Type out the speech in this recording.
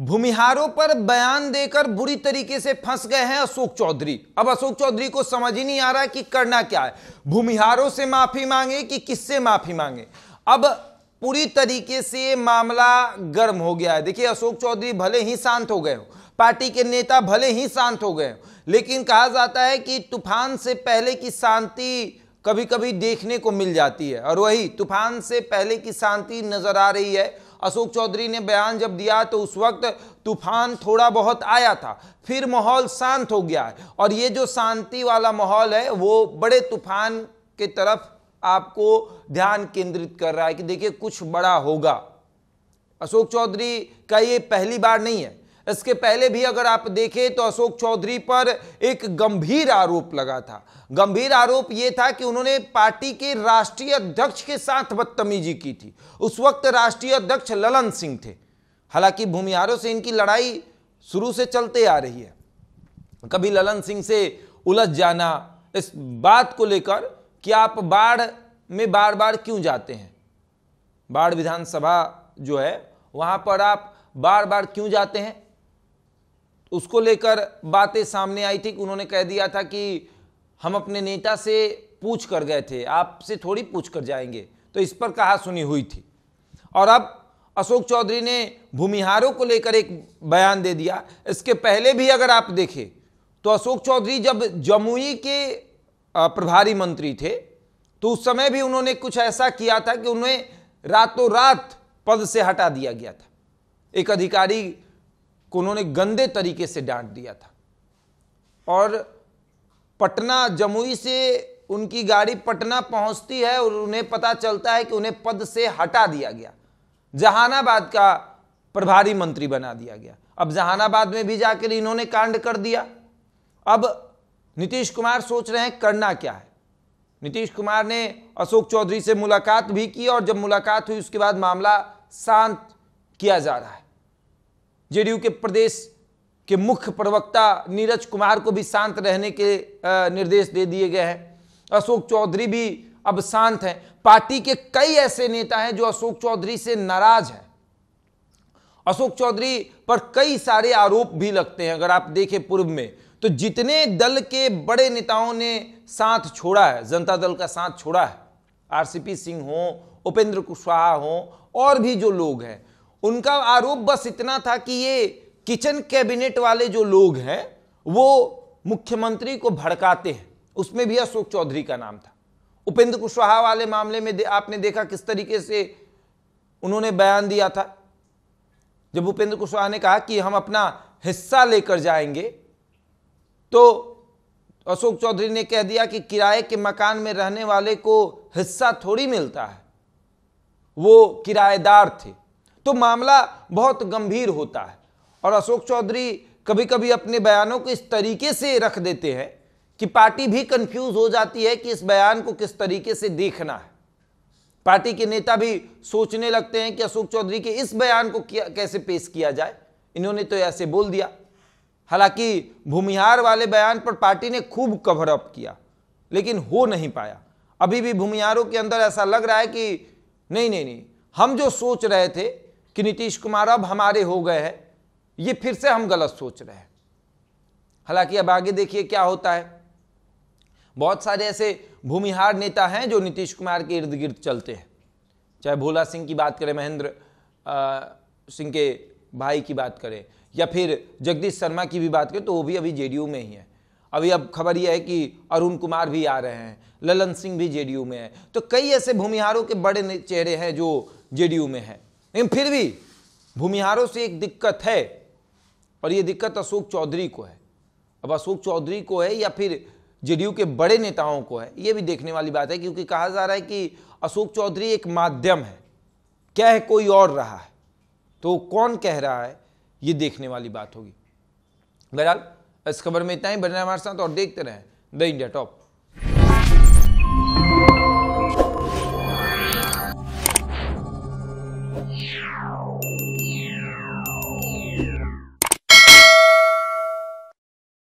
भूमिहारों पर बयान देकर बुरी तरीके से फंस गए हैं अशोक चौधरी अब अशोक चौधरी को समझ ही नहीं आ रहा कि करना क्या है भूमिहारों से माफी मांगे कि किससे माफी मांगे अब पूरी तरीके से मामला गर्म हो गया है देखिए अशोक चौधरी भले ही शांत हो गए हो पार्टी के नेता भले ही शांत हो गए हो लेकिन कहा जाता है कि तूफान से पहले की शांति कभी कभी देखने को मिल जाती है और वही तूफान से पहले की शांति नजर आ रही है अशोक चौधरी ने बयान जब दिया तो उस वक्त तूफान थोड़ा बहुत आया था फिर माहौल शांत हो गया है और ये जो शांति वाला माहौल है वो बड़े तूफान के तरफ आपको ध्यान केंद्रित कर रहा है कि देखिए कुछ बड़ा होगा अशोक चौधरी का ये पहली बार नहीं है इसके पहले भी अगर आप देखें तो अशोक चौधरी पर एक गंभीर आरोप लगा था गंभीर आरोप यह था कि उन्होंने पार्टी के राष्ट्रीय अध्यक्ष के साथ बदतमीजी की थी उस वक्त राष्ट्रीय अध्यक्ष ललन सिंह थे हालांकि भूमिहारों से इनकी लड़ाई शुरू से चलते आ रही है कभी ललन सिंह से उलझ जाना इस बात को लेकर कि आप बाढ़ में बार बार क्यों जाते हैं बाढ़ विधानसभा जो है वहां पर आप बार बार क्यों जाते हैं उसको लेकर बातें सामने आई थी कि उन्होंने कह दिया था कि हम अपने नेता से पूछ कर गए थे आपसे थोड़ी पूछ कर जाएंगे तो इस पर कहा सुनी हुई थी और अब अशोक चौधरी ने भूमिहारों को लेकर एक बयान दे दिया इसके पहले भी अगर आप देखें तो अशोक चौधरी जब जमुई के प्रभारी मंत्री थे तो उस समय भी उन्होंने कुछ ऐसा किया था कि उन्हें रातों रात पद से हटा दिया गया था एक अधिकारी को उन्होंने गंदे तरीके से डांट दिया था और पटना जमुई से उनकी गाड़ी पटना पहुंचती है और उन्हें पता चलता है कि उन्हें पद से हटा दिया गया जहानाबाद का प्रभारी मंत्री बना दिया गया अब जहानाबाद में भी जाकर इन्होंने कांड कर दिया अब नीतीश कुमार सोच रहे हैं करना क्या है नीतीश कुमार ने अशोक चौधरी से मुलाकात भी की और जब मुलाकात हुई उसके बाद मामला शांत किया जा रहा है जेडीयू के प्रदेश के मुख्य प्रवक्ता नीरज कुमार को भी शांत रहने के निर्देश दे दिए गए हैं अशोक चौधरी भी अब शांत हैं पार्टी के कई ऐसे नेता हैं जो अशोक चौधरी से नाराज हैं अशोक चौधरी पर कई सारे आरोप भी लगते हैं अगर आप देखें पूर्व में तो जितने दल के बड़े नेताओं ने साथ छोड़ा है जनता दल का साथ छोड़ा है आरसीपी सिंह हो उपेंद्र कुशवाहा हो और भी जो लोग हैं उनका आरोप बस इतना था कि ये किचन कैबिनेट वाले जो लोग हैं वो मुख्यमंत्री को भड़काते हैं उसमें भी अशोक चौधरी का नाम था उपेंद्र कुशवाहा वाले मामले में आपने देखा किस तरीके से उन्होंने बयान दिया था जब उपेंद्र कुशवाहा ने कहा कि हम अपना हिस्सा लेकर जाएंगे तो अशोक चौधरी ने कह दिया कि किराए के मकान में रहने वाले को हिस्सा थोड़ी मिलता है वो किराएदार थे तो मामला बहुत गंभीर होता है और अशोक चौधरी कभी कभी अपने बयानों को इस तरीके से रख देते हैं कि पार्टी भी कंफ्यूज हो जाती है कि इस बयान को किस तरीके से देखना है पार्टी के नेता भी सोचने लगते हैं कि अशोक चौधरी के इस बयान को किया, कैसे पेश किया जाए इन्होंने तो ऐसे बोल दिया हालांकि भूमिहार वाले बयान पर पार्टी ने खूब कवर अप किया लेकिन हो नहीं पाया अभी भी भूमिहारों के अंदर ऐसा लग रहा है कि नहीं नहीं नहीं हम जो सोच रहे थे कि नीतीश कुमार अब हमारे हो गए हैं ये फिर से हम गलत सोच रहे हैं हालांकि अब आगे देखिए क्या होता है बहुत सारे ऐसे भूमिहार नेता हैं जो नीतीश कुमार के इर्द गिर्द चलते हैं चाहे भोला सिंह की बात करें महेंद्र सिंह के भाई की बात करें या फिर जगदीश शर्मा की भी बात करें तो वो भी अभी जेडीयू में ही है अभी अब खबर यह है कि अरुण कुमार भी आ रहे हैं ललन सिंह भी जेडीयू में है तो कई ऐसे भूमिहारों के बड़े चेहरे हैं जो जेडीयू में हैं लेकिन फिर भी भूमिहारों से एक दिक्कत है और ये दिक्कत अशोक चौधरी को है अब अशोक चौधरी को है या फिर जेडीयू के बड़े नेताओं को है ये भी देखने वाली बात है क्योंकि कहा जा रहा है कि अशोक चौधरी एक माध्यम है क्या है कोई और रहा है तो कौन कह रहा है ये देखने वाली बात होगी बहरहाल इस खबर में इतना ही बने हमारे साथ और देखते रहें द इंडिया टॉप